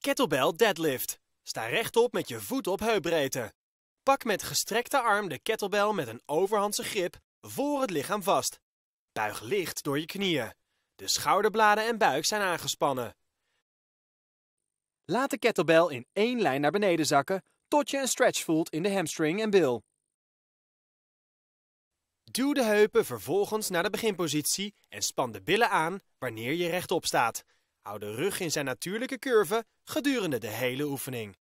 Kettlebell deadlift. Sta rechtop met je voet op heupbreedte. Pak met gestrekte arm de kettlebell met een overhandse grip voor het lichaam vast. Buig licht door je knieën. De schouderbladen en buik zijn aangespannen. Laat de kettlebell in één lijn naar beneden zakken tot je een stretch voelt in de hamstring en bil. Duw de heupen vervolgens naar de beginpositie en span de billen aan wanneer je rechtop staat. Hou de rug in zijn natuurlijke curve gedurende de hele oefening.